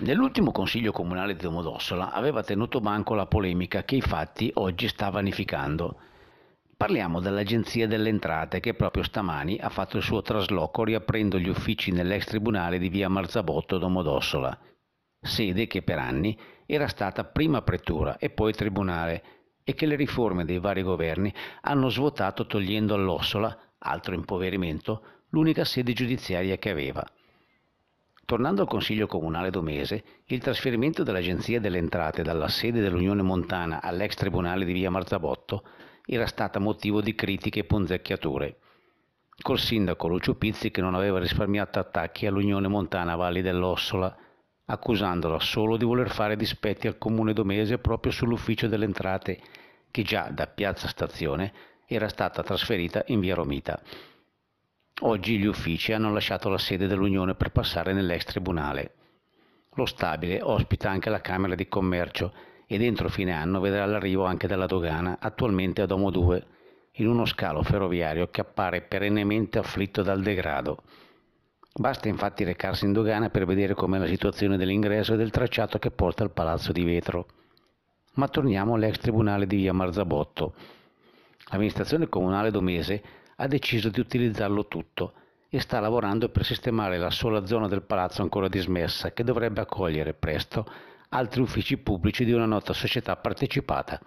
Nell'ultimo consiglio comunale di Domodossola aveva tenuto banco la polemica che i fatti oggi sta vanificando. Parliamo dell'Agenzia delle Entrate che proprio stamani ha fatto il suo trasloco riaprendo gli uffici nell'ex tribunale di via Marzabotto Domodossola, sede che per anni era stata prima pretura e poi tribunale e che le riforme dei vari governi hanno svuotato togliendo all'Ossola, altro impoverimento, l'unica sede giudiziaria che aveva. Tornando al Consiglio Comunale Domese, il trasferimento dell'Agenzia delle Entrate dalla sede dell'Unione Montana all'ex tribunale di via Marzabotto era stata motivo di critiche e ponzecchiature. Col sindaco Lucio Pizzi che non aveva risparmiato attacchi all'Unione Montana Valli dell'Ossola, accusandola solo di voler fare dispetti al Comune Domese proprio sull'ufficio delle Entrate, che già da Piazza Stazione era stata trasferita in via Romita. Oggi gli uffici hanno lasciato la sede dell'Unione per passare nell'ex tribunale. Lo stabile ospita anche la Camera di Commercio ed entro fine anno vedrà l'arrivo anche della dogana, attualmente a Domo 2, in uno scalo ferroviario che appare perennemente afflitto dal degrado. Basta infatti recarsi in dogana per vedere com'è la situazione dell'ingresso e del tracciato che porta al Palazzo di Vetro. Ma torniamo all'ex tribunale di via Marzabotto. L'amministrazione comunale domese ha deciso di utilizzarlo tutto e sta lavorando per sistemare la sola zona del palazzo ancora dismessa che dovrebbe accogliere presto altri uffici pubblici di una nota società partecipata.